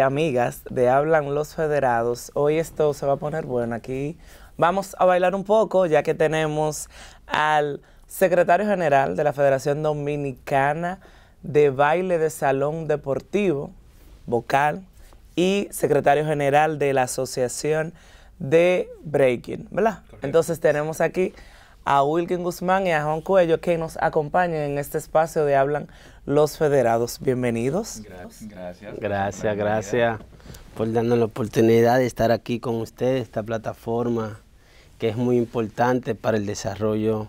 amigas de Hablan los Federados. Hoy esto se va a poner bueno. Aquí vamos a bailar un poco ya que tenemos al secretario general de la Federación Dominicana de Baile de Salón Deportivo, vocal, y secretario general de la Asociación de Breaking, ¿verdad? Entonces tenemos aquí a Wilkin Guzmán y a Juan Cuello que nos acompañen en este espacio de Hablan los Federados. Bienvenidos. Gracias. Gracias, gracias, gracias por darnos la oportunidad de estar aquí con ustedes, esta plataforma que es muy importante para el desarrollo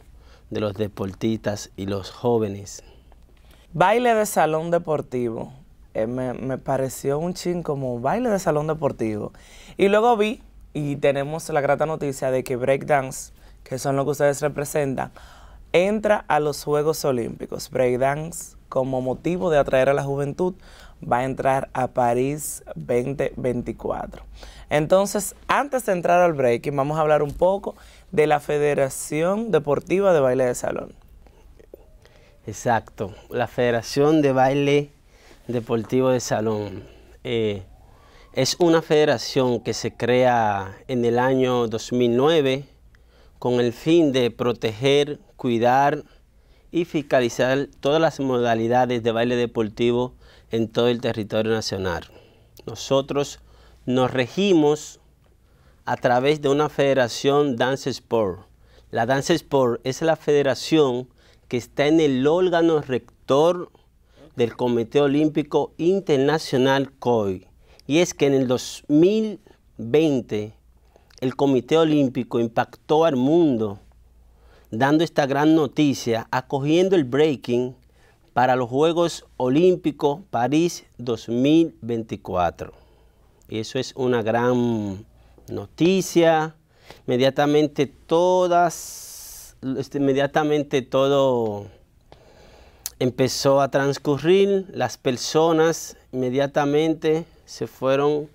de los deportistas y los jóvenes. Baile de salón deportivo. Eh, me, pareció un chin como baile de salón deportivo. Y luego vi, y tenemos la grata noticia de que breakdance que son lo que ustedes representan, entra a los Juegos Olímpicos. Breakdance, como motivo de atraer a la juventud, va a entrar a París 2024. Entonces, antes de entrar al breaking, vamos a hablar un poco de la Federación Deportiva de Baile de Salón. Exacto, la Federación de Baile Deportivo de Salón. Eh, es una federación que se crea en el año 2009 con el fin de proteger, cuidar y fiscalizar todas las modalidades de baile deportivo en todo el territorio nacional. Nosotros nos regimos a través de una federación Dance Sport. La Dance Sport es la federación que está en el órgano rector del Comité Olímpico Internacional COI. Y es que en el 2020 el Comité Olímpico impactó al mundo dando esta gran noticia, acogiendo el breaking para los Juegos Olímpicos París 2024. Eso es una gran noticia. Inmediatamente todas, este, inmediatamente todo empezó a transcurrir. Las personas inmediatamente se fueron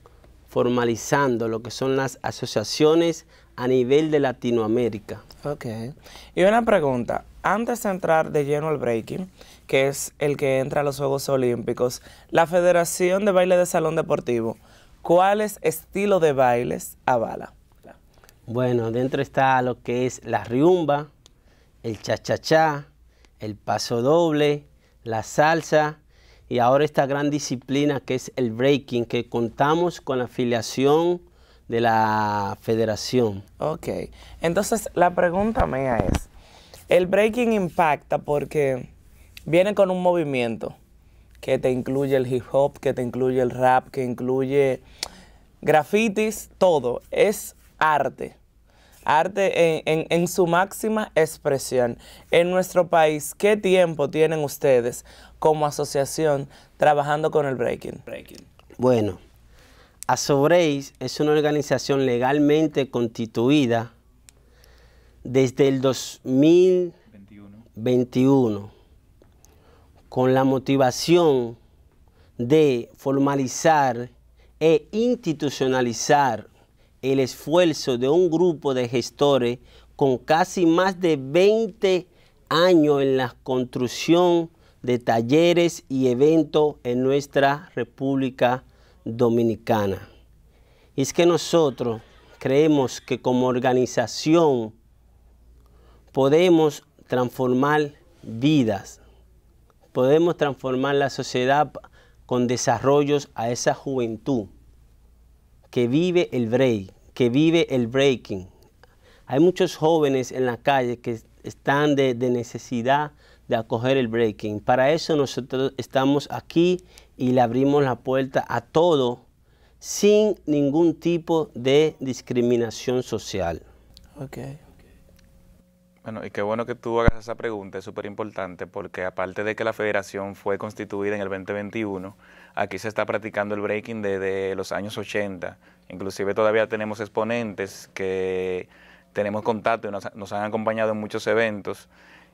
formalizando lo que son las asociaciones a nivel de Latinoamérica. Ok. Y una pregunta, antes de entrar de lleno al breaking, que es el que entra a los Juegos Olímpicos, la Federación de Baile de Salón Deportivo, ¿cuáles estilo de bailes avala? Bueno, dentro está lo que es la riumba, el cha-cha-cha, el paso doble, la salsa y ahora esta gran disciplina que es el breaking, que contamos con la afiliación de la federación. Ok, entonces la pregunta mía es, el breaking impacta porque viene con un movimiento que te incluye el hip hop, que te incluye el rap, que incluye grafitis, todo, es arte arte en, su máxima expresión. En nuestro país, ¿qué tiempo tienen ustedes como asociación trabajando con el breaking? Bueno, Asobreis es una organización legalmente constituida desde el 2021 con la motivación de formalizar e institucionalizar el esfuerzo de un grupo de gestores con casi más de 20 años en la construcción de talleres y eventos en nuestra República Dominicana. Y es que nosotros creemos que como organización podemos transformar vidas, podemos transformar la sociedad con desarrollos a esa juventud que vive el break, que vive el breaking. Hay muchos jóvenes en la calle que están de, necesidad de acoger el breaking. Para eso nosotros estamos aquí y le abrimos la puerta a todo sin ningún tipo de discriminación social. Ok. Bueno, y qué bueno que tú hagas esa pregunta, es súper importante, porque aparte de que la federación fue constituida en el 2021, Aquí se está practicando el breaking desde los años 80. Inclusive todavía tenemos exponentes que tenemos contacto y nos, han acompañado en muchos eventos.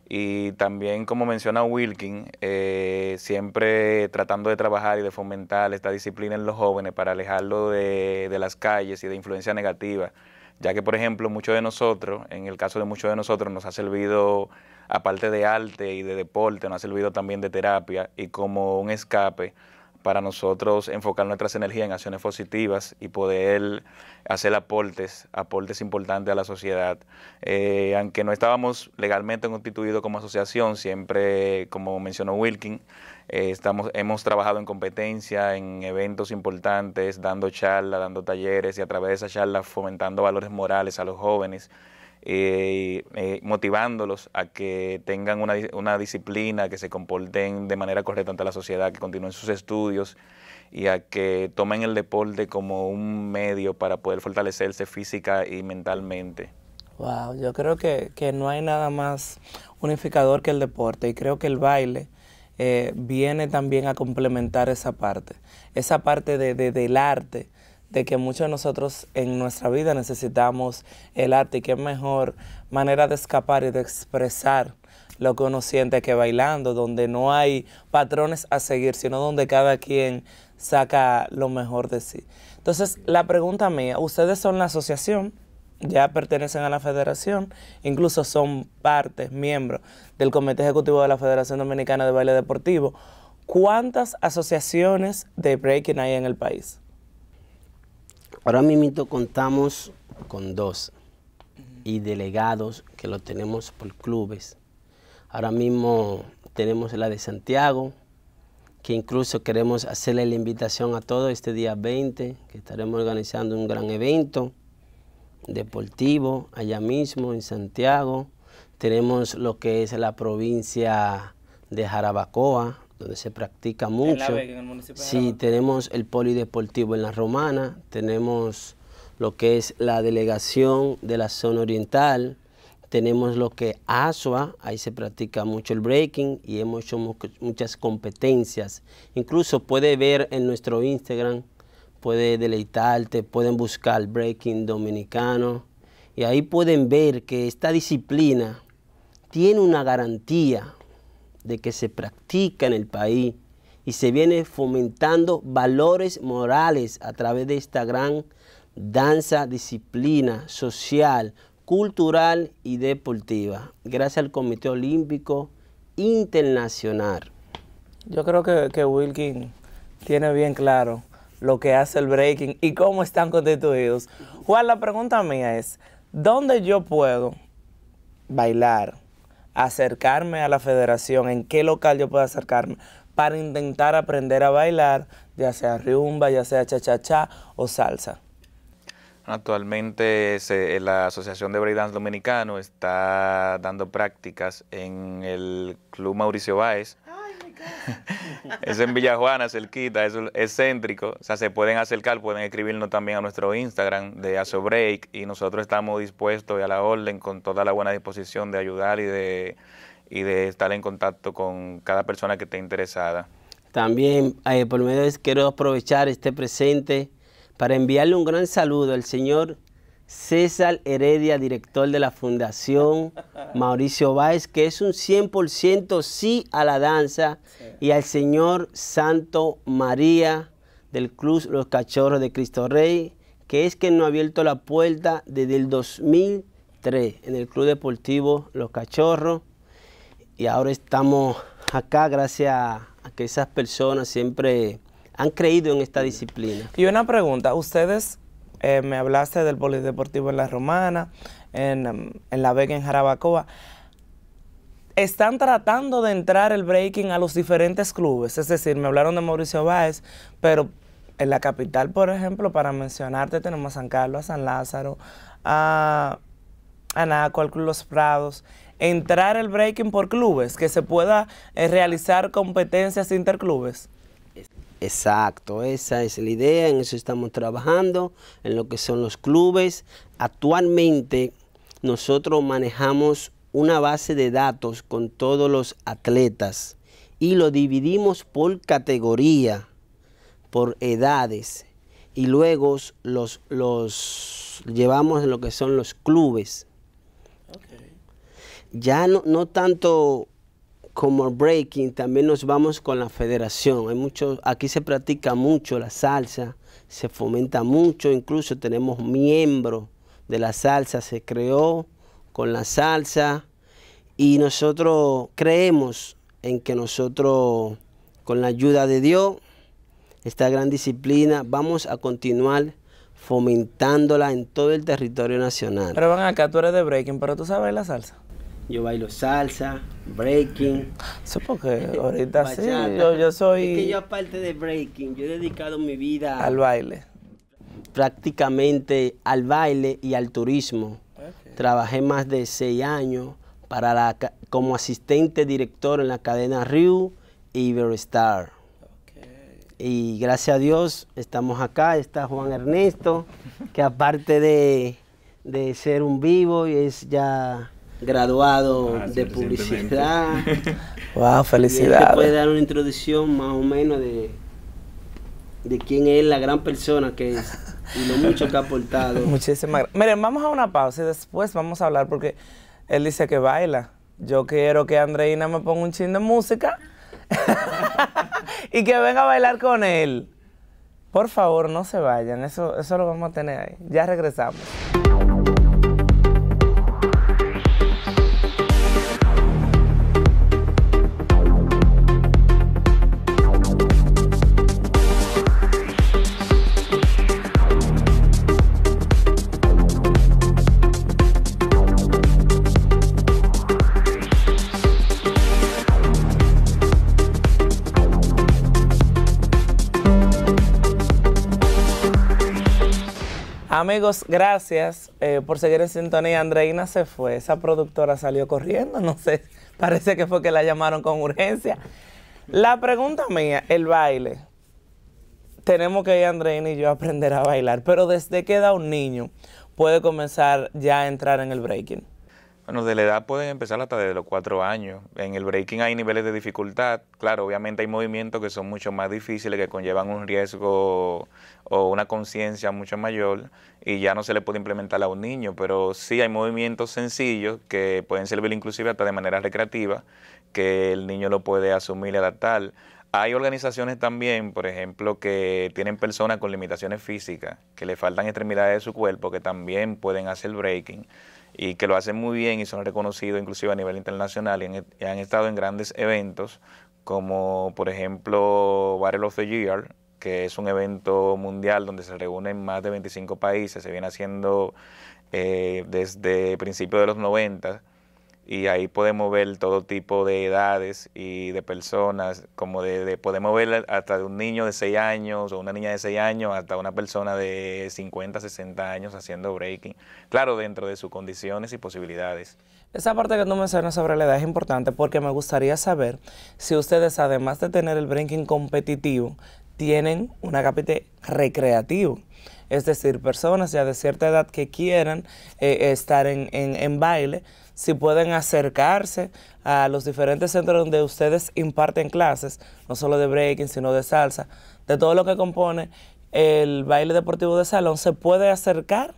Y también, como menciona Wilkin, eh, siempre tratando de trabajar y de fomentar esta disciplina en los jóvenes para alejarlo de, de las calles y de influencia negativa ya que por ejemplo muchos de nosotros, en el caso de muchos de nosotros, nos ha servido, aparte de arte y de deporte, nos ha servido también de terapia y como un escape para nosotros enfocar nuestras energías en acciones positivas y poder hacer aportes, aportes importantes a la sociedad. Eh, aunque no estábamos legalmente constituidos como asociación, siempre, como mencionó Wilkin, eh, estamos, hemos trabajado en competencia, en eventos importantes, dando charlas, dando talleres y a través de esas charlas fomentando valores morales a los jóvenes. Eh, eh, motivándolos a que tengan una, disciplina, que se comporten de manera correcta ante la sociedad, que continúen sus estudios y a que tomen el deporte como un medio para poder fortalecerse física y mentalmente. Wow, yo creo que, no hay nada más unificador que el deporte y creo que el baile eh, viene también a complementar esa parte, esa parte de, del arte de que muchos de nosotros en nuestra vida necesitamos el arte y qué mejor manera de escapar y de expresar lo que uno siente que bailando, donde no hay patrones a seguir, sino donde cada quien saca lo mejor de sí. Entonces, la pregunta mía, ustedes son la asociación, ya pertenecen a la federación, incluso son parte, miembros del Comité Ejecutivo de la Federación Dominicana de Baile Deportivo. ¿Cuántas asociaciones de breaking hay en el país? Ahora mismo contamos con dos y delegados que lo tenemos por clubes. Ahora mismo tenemos la de Santiago, que incluso queremos hacerle la invitación a todos este día 20, que estaremos organizando un gran evento deportivo allá mismo en Santiago. Tenemos lo que es la provincia de Jarabacoa, donde se practica mucho. sí, tenemos el polideportivo en La Romana, tenemos lo que es la delegación de la zona oriental, tenemos lo que ASUA, ahí se practica mucho el breaking y hemos hecho muchas competencias. Incluso puede ver en nuestro Instagram, puede deleitarte, pueden buscar breaking dominicano y ahí pueden ver que esta disciplina tiene una garantía de que se practica en el país y se viene fomentando valores morales a través de esta gran danza, disciplina social, cultural y deportiva, gracias al Comité Olímpico Internacional. Yo creo que, que Wilkin tiene bien claro lo que hace el breaking y cómo están constituidos. Juan, la pregunta mía es, ¿dónde yo puedo bailar? acercarme a la federación, en qué local yo puedo acercarme para intentar aprender a bailar, ya sea rumba, ya sea cha-cha-cha o salsa. Actualmente eh, la Asociación de Breakdance Dominicano está dando prácticas en el Club Mauricio Báez, es en Villajuana, cerquita, es, es céntrico. O sea, se pueden acercar, pueden escribirnos también a nuestro Instagram de Asobreak y nosotros estamos dispuestos y a la orden con toda la buena disposición de ayudar y de, y de estar en contacto con cada persona que esté interesada. También, eh, por medio de quiero aprovechar este presente para enviarle un gran saludo al señor César Heredia, director de la Fundación Mauricio Báez, que es un 100% sí a la danza, y al señor Santo María del Club Los Cachorros de Cristo Rey, que es quien nos ha abierto la puerta desde el 2003 en el Club Deportivo Los Cachorros. Y ahora estamos acá gracias a que esas personas siempre han creído en esta disciplina. Y una pregunta, ¿ustedes eh, me hablaste del Polideportivo en La Romana, em, en, La Vega, en Jarabacoa. Están tratando de entrar el breaking a los diferentes clubes, es decir, me hablaron de Mauricio Báez, pero en la capital, por ejemplo, para mencionarte, tenemos a San Carlos, a San Lázaro, a, a al Los Prados. Entrar el breaking por clubes, que se pueda eh, realizar competencias interclubes. Exacto, esa es la idea, en eso estamos trabajando, en lo que son los clubes. Actualmente nosotros manejamos una base de datos con todos los atletas y lo dividimos por categoría, por edades y luego los, los llevamos en lo que son los clubes. Ya no, no tanto como breaking, también nos vamos con la federación. Hay mucho, aquí se practica mucho la salsa, se fomenta mucho, incluso tenemos miembros de la salsa, se creó con la salsa y nosotros creemos en que nosotros, con la ayuda de Dios, esta gran disciplina, vamos a continuar fomentándola en todo el territorio nacional. Pero van acá, tú eres de breaking, pero tú sabes la salsa. Yo bailo salsa, breaking. Supongo que ahorita sí, yo, soy. Es que yo, aparte de breaking, yo he dedicado mi vida. Al baile. Prácticamente al baile y al turismo. Trabajé más de seis años para la, como asistente director en la cadena Rio y Iberostar. Okay. Y gracias a Dios estamos acá. Está Juan Ernesto, que aparte de, de ser un vivo, es ya graduado ah, de publicidad. wow, felicidades. puede dar una introducción más o menos de, de quién es la gran persona que es y lo mucho que ha aportado. Muchísimas gracias. Miren, vamos a una pausa y después vamos a hablar porque él dice que baila. Yo quiero que Andreina me ponga un chin de música y que venga a bailar con él. Por favor, no se vayan. Eso, eso lo vamos a tener ahí. Ya regresamos. Amigos, gracias eh, por seguir en sintonía. Andreina se fue, esa productora salió corriendo, no sé, parece que fue que la llamaron con urgencia. La pregunta mía, el baile. Tenemos que ir Andreina y yo a aprender a bailar, pero ¿desde que da un niño puede comenzar ya a entrar en el breaking? Bueno, de la edad pueden empezar hasta desde los cuatro años. En el breaking hay niveles de dificultad. Claro, obviamente hay movimientos que son mucho más difíciles, que conllevan un riesgo o una conciencia mucho mayor y ya no se le puede implementar a un niño, pero sí hay movimientos sencillos que pueden servir inclusive hasta de manera recreativa, que el niño lo puede asumir y adaptar. Hay organizaciones también, por ejemplo, que tienen personas con limitaciones físicas, que le faltan extremidades de su cuerpo, que también pueden hacer breaking y que lo hacen muy bien y son reconocidos inclusive a nivel internacional y han, estado en grandes eventos como por ejemplo Battle of the Year, que es un evento mundial donde se reúnen más de 25 países, se viene haciendo eh, desde principios de los 90 y ahí podemos ver todo tipo de edades y de personas, como de, podemos ver hasta de un niño de 6 años o una niña de 6 años hasta una persona de 50, 60 años haciendo breaking, claro, dentro de sus condiciones y posibilidades. Esa parte que tú mencionas sobre la edad es importante porque me gustaría saber si ustedes, además de tener el breaking competitivo, tienen un agapite recreativo es decir, personas ya de cierta edad que quieran eh, estar en, en, en, baile, si pueden acercarse a los diferentes centros donde ustedes imparten clases, no solo de breaking, sino de salsa, de todo lo que compone el baile deportivo de salón, ¿se puede acercar?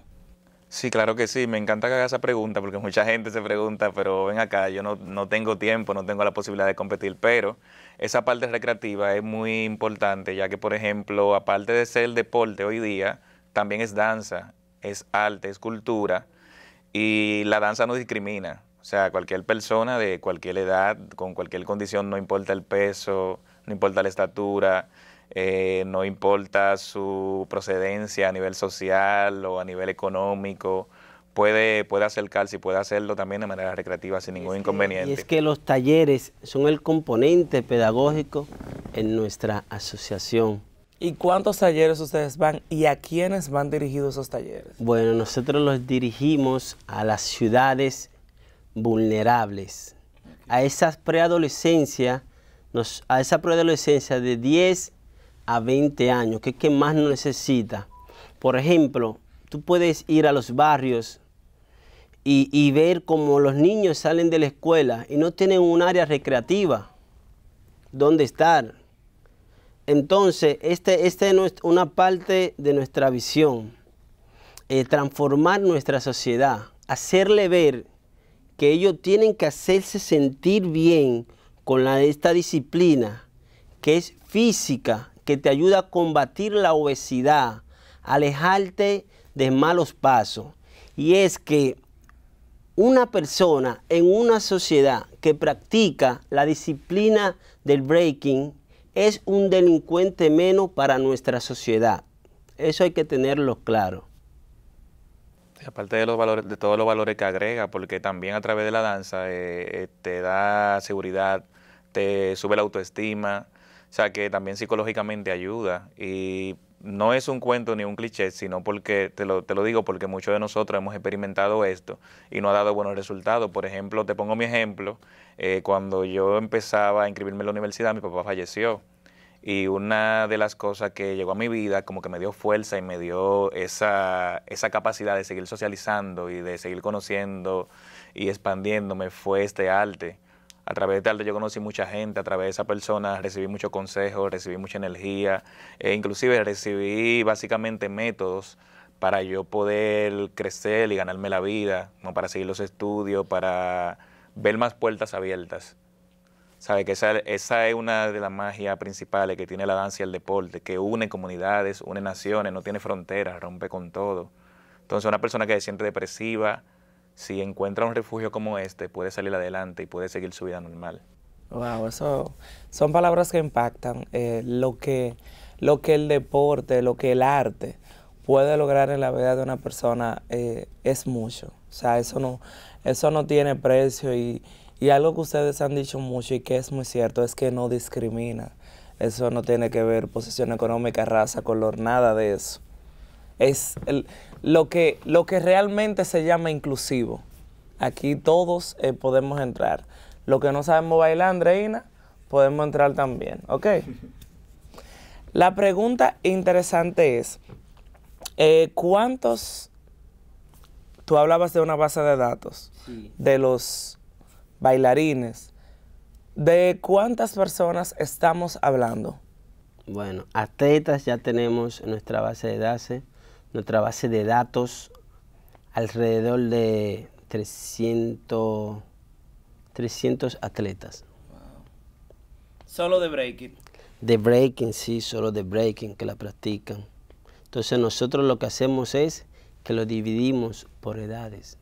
Sí, claro que sí. Me encanta que haga esa pregunta porque mucha gente se pregunta, pero ven acá, yo no, tengo tiempo, no tengo la posibilidad de competir, pero esa parte recreativa es muy importante, ya que, por ejemplo, aparte de ser el deporte hoy día, también es danza, es arte, es cultura. Y la danza no discrimina. O sea, cualquier persona de cualquier edad, con cualquier condición, no importa el peso, no importa la estatura, eh, no importa su procedencia a nivel social o a nivel económico, puede, puede acercarse y puede hacerlo también de manera recreativa sin ningún inconveniente. Y es que los talleres son el componente pedagógico en nuestra asociación. ¿Y cuántos talleres ustedes van y a quiénes van dirigidos esos talleres? Bueno, nosotros los dirigimos a las ciudades vulnerables, a esas preadolescencia, a esa preadolescencia de 10 a 20 años, que es que más nos necesita. Por ejemplo, tú puedes ir a los barrios y, y ver cómo los niños salen de la escuela y no tienen un área recreativa donde estar entonces, esta este es una parte de nuestra visión, eh, transformar nuestra sociedad, hacerle ver que ellos tienen que hacerse sentir bien con esta disciplina que es física, que te ayuda a combatir la obesidad, alejarte de malos pasos. Y es que una persona en una sociedad que practica la disciplina del breaking, es un delincuente menos para nuestra sociedad. Eso hay que tenerlo claro. aparte de los valores, de todos los valores que agrega, porque también a través de la danza eh, eh, te da seguridad, te sube la autoestima, o sea que también psicológicamente ayuda no es un cuento ni un cliché, sino porque, te lo, te lo digo, porque muchos de nosotros hemos experimentado esto y no ha dado buenos resultados. Por ejemplo, te pongo mi ejemplo, eh, cuando yo empezaba a inscribirme en la universidad, mi papá falleció. Y una de las cosas que llegó a mi vida, como que me dio fuerza y me dio esa, esa capacidad de seguir socializando y de seguir conociendo y expandiéndome, fue este arte. A través de tal yo conocí mucha gente, a través de esa persona recibí mucho consejos, recibí mucha energía, e inclusive recibí básicamente métodos para yo poder crecer y ganarme la vida, ¿no? para seguir los estudios, para ver más puertas abiertas. ¿Sabe? Que esa, esa, es una de las magias principales que tiene la danza y el deporte, que une comunidades, une naciones, no tiene fronteras, rompe con todo. Entonces, una persona que se siente depresiva, si encuentra un refugio como este, puede salir adelante y puede seguir su vida normal. Wow, eso son palabras que impactan. Eh, lo, que, lo que el deporte, lo que el arte puede lograr en la vida de una persona eh, es mucho. O sea, eso no, eso no tiene precio y, y algo que ustedes han dicho mucho y que es muy cierto es que no discrimina. Eso no tiene que ver posición económica, raza, color, nada de eso. Es lo, que, lo que realmente se llama inclusivo. Aquí todos eh, podemos entrar. Lo que no sabemos bailar, Andreina, podemos entrar también. ¿Ok? La pregunta interesante es, eh, ¿cuántos... Tú hablabas de una base de datos, de los bailarines. ¿De cuántas personas estamos hablando? Bueno, atletas ya tenemos nuestra base de, datos, nuestra base de datos alrededor de 300, 300 atletas. Solo de breaking. De breaking, sí, solo de breaking que la practican. Entonces nosotros lo que hacemos es que lo dividimos por edades.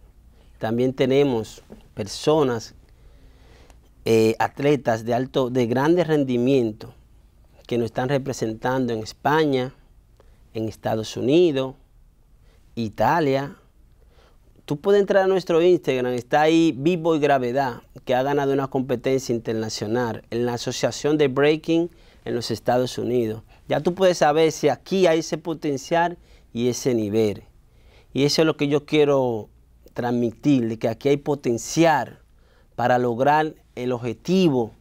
También tenemos personas, eh, atletas de alto, de grande rendimiento, que nos están representando en España, en Estados Unidos, Italia. Tú puedes entrar a nuestro Instagram, está ahí Vivo y Gravedad, que ha ganado una competencia internacional en la Asociación de Breaking en los Estados Unidos. Ya tú puedes saber si aquí hay ese potencial y ese nivel. Y eso es lo que yo quiero transmitir, de que aquí hay potencial para lograr el objetivo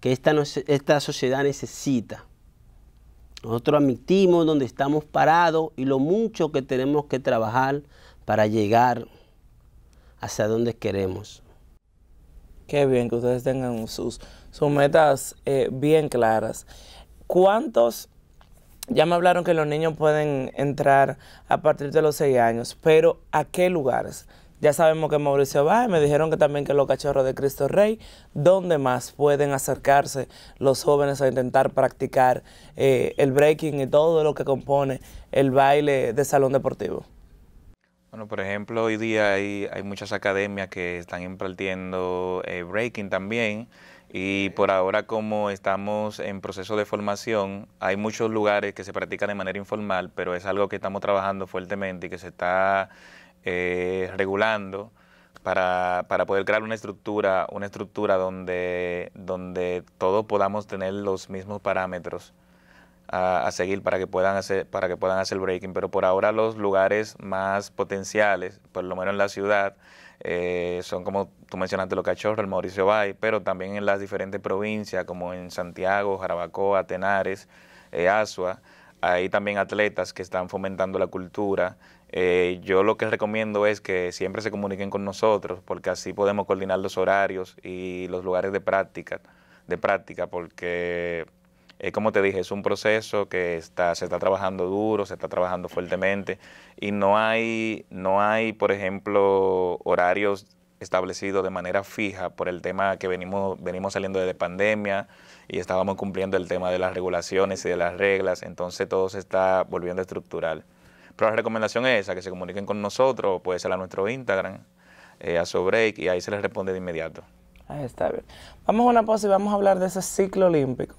que esta, esta sociedad necesita. Nosotros admitimos donde estamos parados y lo mucho que tenemos que trabajar para llegar hacia donde queremos. Qué bien que ustedes tengan sus, metas eh, bien claras. ¿Cuántos, ya me hablaron que los niños pueden entrar a partir de los seis años, pero ¿a qué lugares? Ya sabemos que Mauricio va, me dijeron que también que los cachorros de Cristo Rey, ¿dónde más pueden acercarse los jóvenes a intentar practicar eh, el breaking y todo lo que compone el baile de salón deportivo? Bueno, por ejemplo, hoy día hay, muchas academias que están impartiendo eh, breaking también. Y por ahora, como estamos en proceso de formación, hay muchos lugares que se practican de manera informal, pero es algo que estamos trabajando fuertemente y que se está eh, regulando, para, poder crear una estructura, una estructura donde, donde todos podamos tener los mismos parámetros a, seguir para que puedan hacer, para que puedan hacer breaking. Pero por ahora los lugares más potenciales, por lo menos en la ciudad, eh, son como tú mencionaste los cachorros, el Mauricio Bay, pero también en las diferentes provincias, como en Santiago, Jarabacoa, Tenares, eh, Asua, hay también atletas que están fomentando la cultura eh, yo lo que recomiendo es que siempre se comuniquen con nosotros porque así podemos coordinar los horarios y los lugares de práctica, de práctica porque eh, como te dije, es un proceso que está, se está trabajando duro, se está trabajando fuertemente y no hay, no hay, por ejemplo, horarios establecidos de manera fija por el tema que venimos, venimos saliendo de pandemia y estábamos cumpliendo el tema de las regulaciones y de las reglas, entonces todo se está volviendo estructural. Pero la recomendación es esa, que se comuniquen con nosotros, puede ser a nuestro Instagram, eh, a su Break, y ahí se les responde de inmediato. Ahí está bien. Vamos a una pausa y vamos a hablar de ese ciclo olímpico.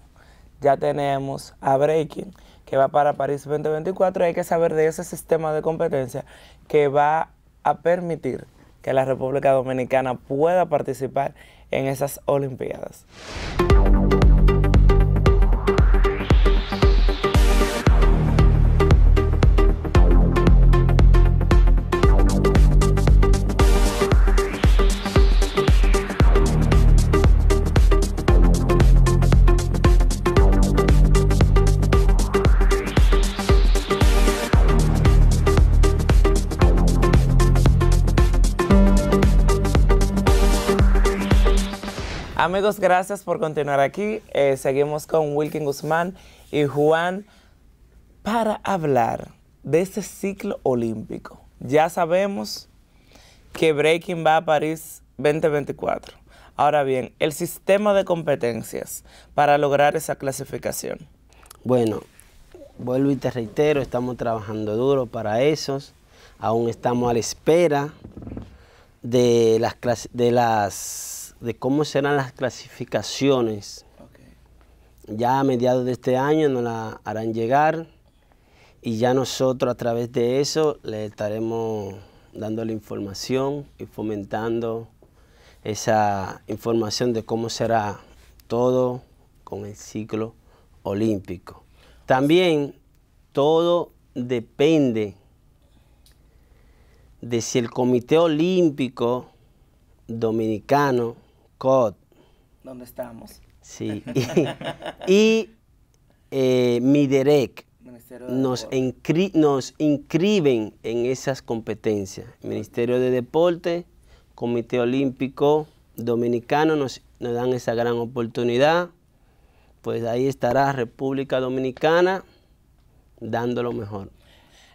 Ya tenemos a Breaking, que va para París 2024. Hay que saber de ese sistema de competencia que va a permitir que la República Dominicana pueda participar en esas Olimpiadas. Amigos, gracias por continuar aquí. Eh, seguimos con Wilkin Guzmán y Juan para hablar de ese ciclo olímpico. Ya sabemos que Breaking va a París 2024. Ahora bien, el sistema de competencias para lograr esa clasificación. Bueno, vuelvo y te reitero, estamos trabajando duro para eso. Aún estamos a la espera de las, de las de cómo serán las clasificaciones. Ya a mediados de este año nos la harán llegar y ya nosotros a través de eso le estaremos dando la información y fomentando esa información de cómo será todo con el ciclo olímpico. También todo depende de si el Comité Olímpico Dominicano COD. ¿Dónde estamos? Sí. y, eh, Miderec nos, inscriben en esas competencias. Ministerio de Deporte, Comité Olímpico Dominicano nos, nos dan esa gran oportunidad. Pues ahí estará República Dominicana dando lo mejor.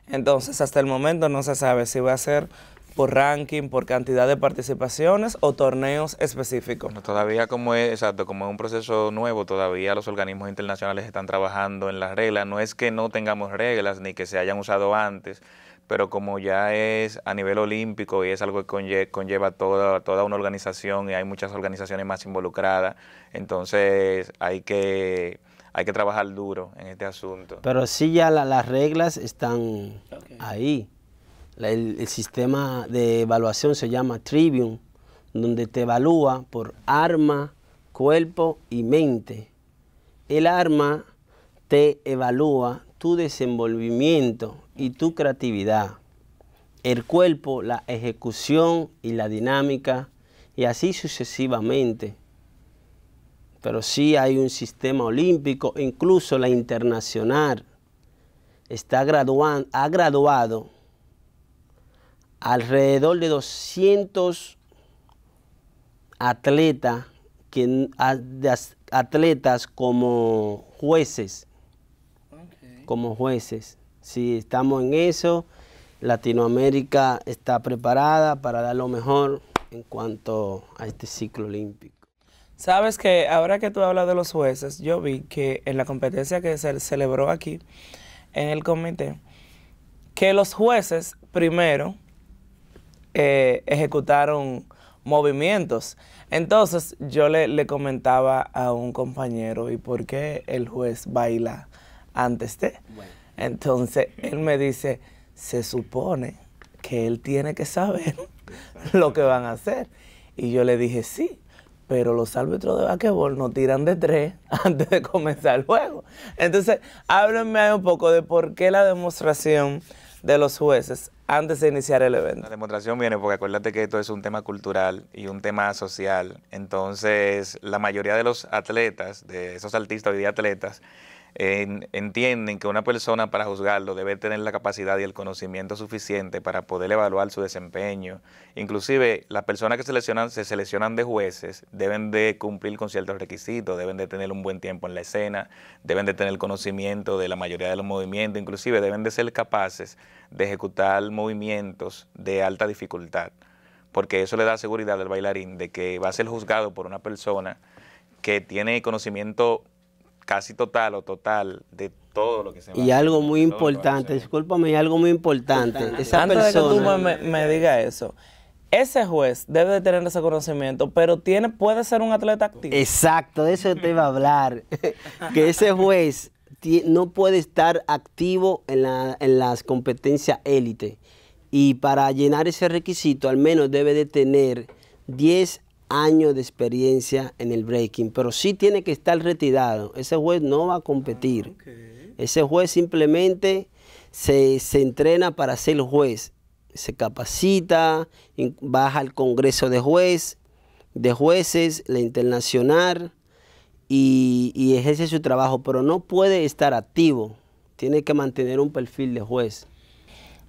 Entonces, hasta el momento no se sabe si va a ser por ranking, por cantidad de participaciones o torneos específicos. todavía como es, exacto, como es un proceso nuevo, todavía los organismos internacionales están trabajando en las reglas. No es que no tengamos reglas ni que se hayan usado antes, pero como ya es a nivel olímpico y es algo que conlleva, toda, toda una organización y hay muchas organizaciones más involucradas, entonces hay que hay que trabajar duro en este asunto. Pero sí ya las reglas están ahí. El, sistema de evaluación se llama Trivium, donde te evalúa por arma, cuerpo y mente. El arma te evalúa tu desenvolvimiento y tu creatividad. El cuerpo, la ejecución y la dinámica, y así sucesivamente. Pero sí hay un sistema olímpico, incluso la internacional, está ha graduado alrededor de 200 atletas, atletas como jueces. Como jueces. Si estamos en eso, Latinoamérica está preparada para dar lo mejor en cuanto a este ciclo olímpico. Sabes que ahora que tú hablas de los jueces, yo vi que en la competencia que se celebró aquí, en el comité, que los jueces primero eh, ejecutaron movimientos. Entonces yo le, comentaba a un compañero, ¿y por qué el juez baila antes de? Este? Entonces él me dice, se supone que él tiene que saber lo que van a hacer. Y yo le dije, sí, pero los árbitros de basquetbol no tiran de tres antes de comenzar el juego. Entonces, háblenme un poco de por qué la demostración de los jueces antes de iniciar el evento. La demostración viene porque acuérdate que esto es un tema cultural y un tema social. Entonces, la mayoría de los atletas, de esos artistas hoy día atletas, entienden que una persona para juzgarlo debe tener la capacidad y el conocimiento suficiente para poder evaluar su desempeño. Inclusive las personas que seleccionan, se seleccionan de jueces deben de cumplir con ciertos requisitos, deben de tener un buen tiempo en la escena, deben de tener conocimiento de la mayoría de los movimientos, inclusive deben de ser capaces de ejecutar movimientos de alta dificultad, porque eso le da seguridad al bailarín de que va a ser juzgado por una persona que tiene conocimiento casi total o total de todo lo que se Y algo muy importante, discúlpame, y algo muy importante. Esa persona, que tú me, digas eso, ese juez debe de tener ese conocimiento, pero tiene, puede ser un atleta activo. Exacto, de eso te iba a hablar. que ese juez no puede estar activo en, en las competencias élite. Y para llenar ese requisito, al menos debe de tener 10 años de experiencia en el breaking, pero sí tiene que estar retirado. Ese juez no va a competir. Ah, Ese juez simplemente se, entrena para ser juez. Se capacita, baja al Congreso de Juez, de jueces, la internacional, y, y ejerce su trabajo, pero no puede estar activo. Tiene que mantener un perfil de juez.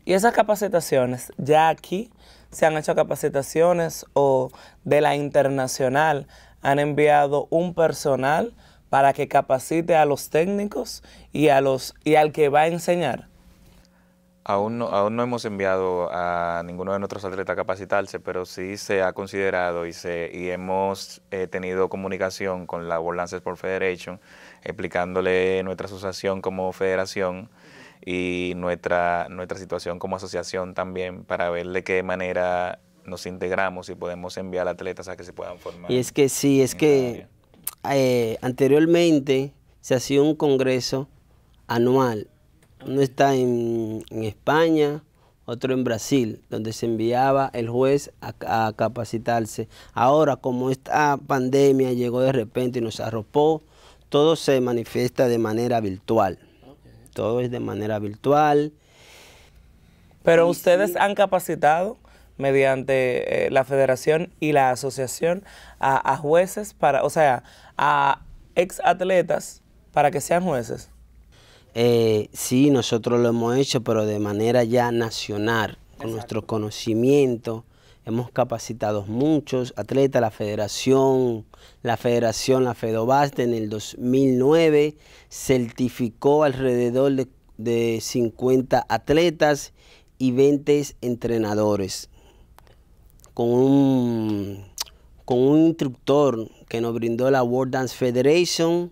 Y esas capacitaciones, ya aquí se han hecho capacitaciones o de la internacional han enviado un personal para que capacite a los técnicos y, a los, y al que va a enseñar. Aún no, aún no hemos enviado a ninguno de nuestros atletas a capacitarse, pero sí se ha considerado y, se, y hemos eh, tenido comunicación con la World por Sport Federation, explicándole nuestra asociación como federación, y nuestra, nuestra situación como asociación también para ver de qué manera nos integramos y podemos enviar atletas a que se puedan formar. Y es que sí, es que eh, anteriormente se hacía un congreso anual. Uno está en, España, otro en Brasil, donde se enviaba el juez a capacitarse. Ahora, como esta pandemia llegó de repente y nos arropó, todo se manifiesta de manera virtual todo es de manera virtual. Pero ustedes han capacitado mediante eh, la federación y la asociación a, jueces para, o sea, a ex atletas para que sean jueces. Eh, sí, nosotros lo hemos hecho, pero de manera ya nacional, con nuestro conocimiento Hemos capacitado muchos atletas, la federación, la federación, la FEDOBASTE en el 2009 certificó alrededor de, 50 atletas y 20 entrenadores con un, con un instructor que nos brindó la World Dance Federation.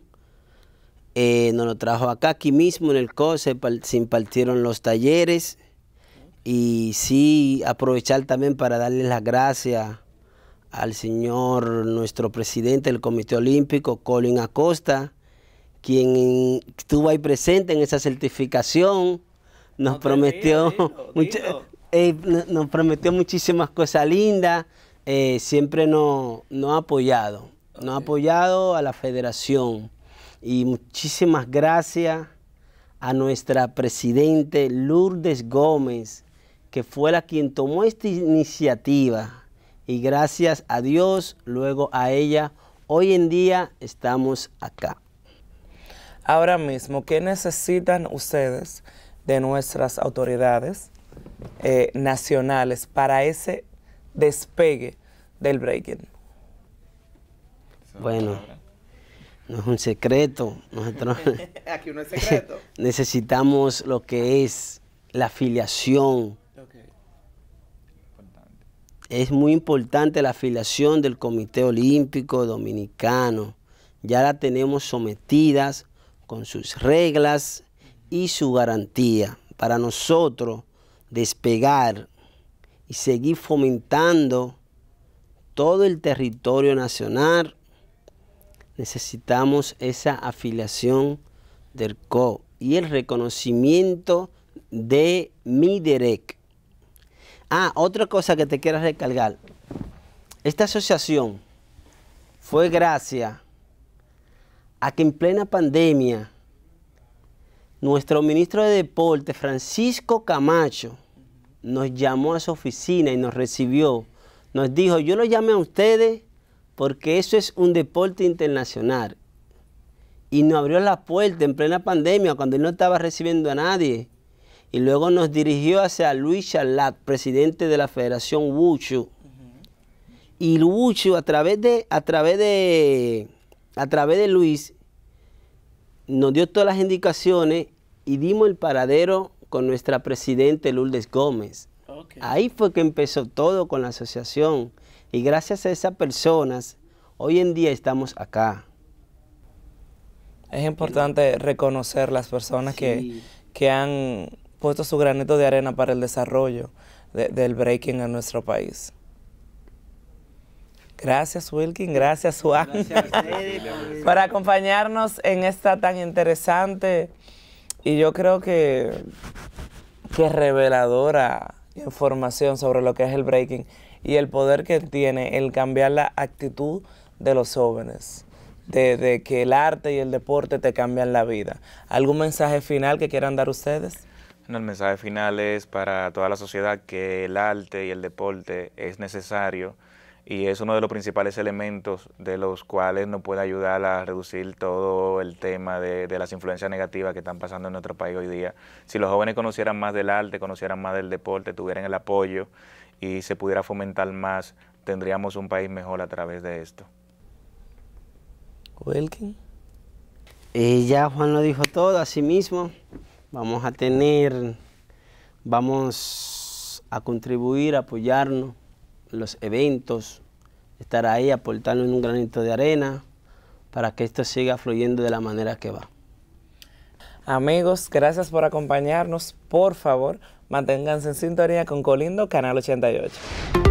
Eh, nos lo trajo acá, aquí mismo en el COSE, se impartieron los talleres. Y sí, aprovechar también para darle las gracias al señor, nuestro presidente del Comité Olímpico, Colin Acosta, quien estuvo ahí presente en esa certificación, nos prometió eh, nos prometió muchísimas cosas lindas, eh, siempre nos, ha apoyado, nos ha apoyado a la federación. Y muchísimas gracias a nuestra presidente Lourdes Gómez, que fue la quien tomó esta iniciativa y gracias a Dios, luego a ella, hoy en día estamos acá. Ahora mismo, ¿qué necesitan ustedes de nuestras autoridades eh, nacionales para ese despegue del breaking? Bueno, no es un secreto. Aquí no es secreto. necesitamos lo que es la afiliación es muy importante la afiliación del Comité Olímpico Dominicano. Ya la tenemos sometidas con sus reglas y su garantía. Para nosotros despegar y seguir fomentando todo el territorio nacional, necesitamos esa afiliación del CO y el reconocimiento de MIDEREC Ah, otra cosa que te quiero recalcar. Esta asociación fue gracias a que en plena pandemia nuestro ministro de Deporte, Francisco Camacho, nos llamó a su oficina y nos recibió. Nos dijo, yo lo llamé a ustedes porque eso es un deporte internacional. Y nos abrió la puerta en plena pandemia cuando él no estaba recibiendo a nadie y luego nos dirigió hacia Luis Charlat, presidente de la Federación Wuchu. Y Wuchu a través de, a través de, a través de Luis, nos dio todas las indicaciones y dimos el paradero con nuestra presidente Lourdes Gómez. Ahí fue que empezó todo con la asociación. Y gracias a esas personas, hoy en día estamos acá. Es importante reconocer las personas que han puesto su granito de arena para el desarrollo del breaking en nuestro país. Gracias Wilkin, gracias Juan, por acompañarnos en esta tan interesante y yo creo que, que reveladora información sobre lo que es el breaking y el poder que tiene el cambiar la actitud de los jóvenes, de que el arte y el deporte te cambian la vida. ¿Algún mensaje final que quieran dar ustedes? el mensaje final es para toda la sociedad que el arte y el deporte es necesario y es uno de los principales elementos de los cuales nos puede ayudar a reducir todo el tema de, las influencias negativas que están pasando en nuestro país hoy día. Si los jóvenes conocieran más del arte, conocieran más del deporte, tuvieran el apoyo y se pudiera fomentar más, tendríamos un país mejor a través de esto. Welkin. Y eh, ya Juan lo dijo todo a mismo vamos a tener, vamos a contribuir, a apoyarnos los eventos, estar ahí aportarnos en un granito de arena para que esto siga fluyendo de la manera que va. Amigos, gracias por acompañarnos. Por favor, manténganse en sintonía con Colindo, Canal 88.